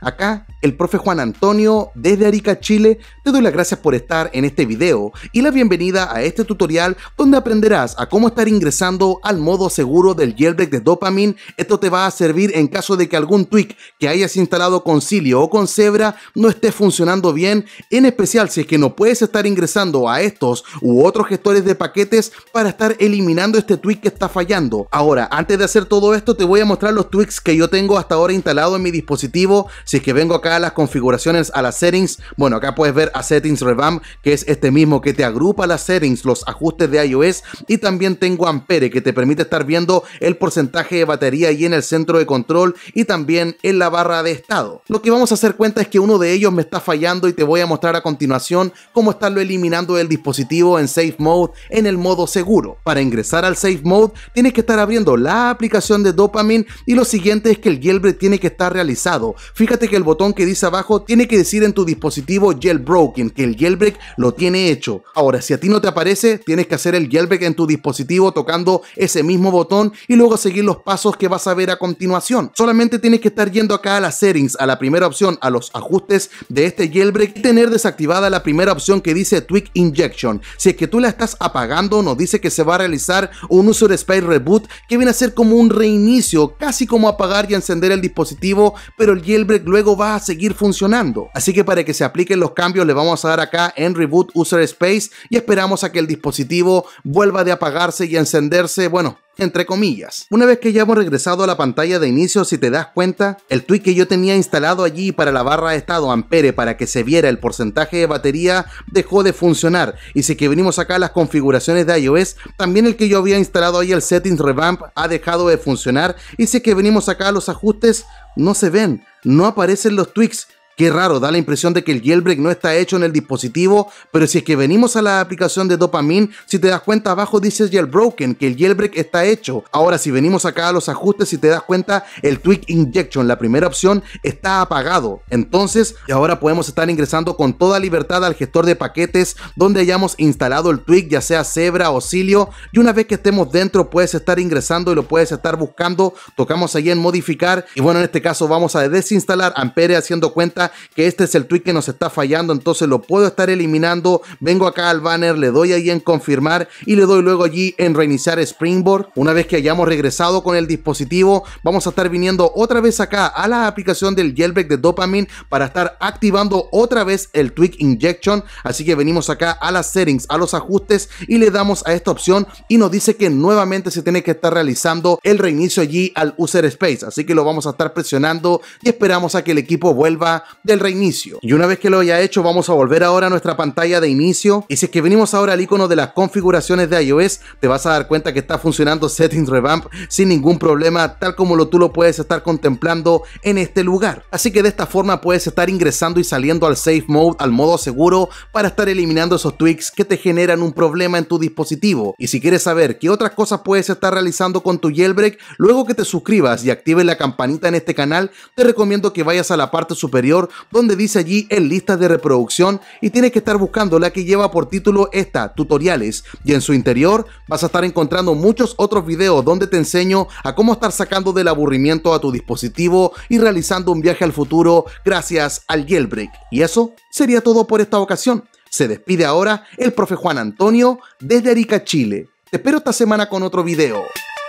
Acá, el profe Juan Antonio, desde Arica, Chile, te doy las gracias por estar en este video y la bienvenida a este tutorial donde aprenderás a cómo estar ingresando al modo seguro del jailbreak de Dopamine. Esto te va a servir en caso de que algún tweak que hayas instalado con Cilio o con Zebra no esté funcionando bien, en especial si es que no puedes estar ingresando a estos u otros gestores de paquetes para estar eliminando este tweak que está fallando. Ahora, antes de hacer todo esto, te voy a mostrar los tweaks que yo tengo hasta ahora instalado en mi dispositivo si es que vengo acá a las configuraciones, a las settings, bueno, acá puedes ver a Settings Revamp, que es este mismo que te agrupa las settings, los ajustes de iOS, y también tengo Ampere, que te permite estar viendo el porcentaje de batería ahí en el centro de control y también en la barra de estado. Lo que vamos a hacer cuenta es que uno de ellos me está fallando y te voy a mostrar a continuación cómo estarlo eliminando del dispositivo en Safe Mode en el modo seguro. Para ingresar al Safe Mode tienes que estar abriendo la aplicación de Dopamine y lo siguiente es que el jailbreak tiene que estar realizado. Fíjate que el botón que dice abajo tiene que decir en tu dispositivo jailbroken, que el jailbreak lo tiene hecho. Ahora, si a ti no te aparece, tienes que hacer el jailbreak en tu dispositivo tocando ese mismo botón y luego seguir los pasos que vas a ver a continuación. Solamente tienes que estar yendo acá a las settings, a la primera opción, a los ajustes de este jailbreak y tener desactivada la primera opción que dice Tweak Injection. Si es que tú la estás apagando, nos dice que se va a realizar un User Space Reboot que viene a ser como un reinicio, casi como apagar y encender el dispositivo, pero el jailbreak luego va a seguir funcionando. Así que para que se apliquen los cambios le vamos a dar acá en Reboot User Space y esperamos a que el dispositivo vuelva de apagarse y encenderse, bueno, entre comillas. Una vez que ya hemos regresado a la pantalla de inicio, si te das cuenta, el tweak que yo tenía instalado allí para la barra de estado ampere para que se viera el porcentaje de batería dejó de funcionar. Y si que venimos acá a las configuraciones de iOS, también el que yo había instalado ahí el settings revamp ha dejado de funcionar. Y si que venimos acá a los ajustes, no se ven, no aparecen los tweaks Qué raro, da la impresión de que el jailbreak no está hecho en el dispositivo, pero si es que venimos a la aplicación de Dopamine, si te das cuenta abajo dice jailbroken, que el jailbreak está hecho. Ahora si venimos acá a los ajustes, si te das cuenta, el tweak injection, la primera opción, está apagado. Entonces, ahora podemos estar ingresando con toda libertad al gestor de paquetes donde hayamos instalado el tweak, ya sea Zebra o Cilio, y una vez que estemos dentro puedes estar ingresando y lo puedes estar buscando. Tocamos ahí en modificar y bueno, en este caso vamos a desinstalar Ampere haciendo cuenta que este es el tweak que nos está fallando, entonces lo puedo estar eliminando. Vengo acá al banner, le doy ahí en confirmar y le doy luego allí en reiniciar Springboard. Una vez que hayamos regresado con el dispositivo, vamos a estar viniendo otra vez acá a la aplicación del jailbreak de Dopamine para estar activando otra vez el tweak injection. Así que venimos acá a las settings, a los ajustes y le damos a esta opción y nos dice que nuevamente se tiene que estar realizando el reinicio allí al user space. Así que lo vamos a estar presionando y esperamos a que el equipo vuelva del reinicio. Y una vez que lo haya hecho, vamos a volver ahora a nuestra pantalla de inicio. Y si es que venimos ahora al icono de las configuraciones de iOS, te vas a dar cuenta que está funcionando Settings Revamp sin ningún problema, tal como lo, tú lo puedes estar contemplando en este lugar. Así que de esta forma puedes estar ingresando y saliendo al Safe Mode, al modo seguro, para estar eliminando esos tweaks que te generan un problema en tu dispositivo. Y si quieres saber qué otras cosas puedes estar realizando con tu jailbreak, luego que te suscribas y actives la campanita en este canal, te recomiendo que vayas a la parte superior donde dice allí en lista de reproducción y tienes que estar buscando la que lleva por título esta, tutoriales, y en su interior vas a estar encontrando muchos otros videos donde te enseño a cómo estar sacando del aburrimiento a tu dispositivo y realizando un viaje al futuro gracias al jailbreak. Y eso sería todo por esta ocasión. Se despide ahora el profe Juan Antonio desde Arica, Chile. Te espero esta semana con otro video.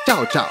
Chao, chao.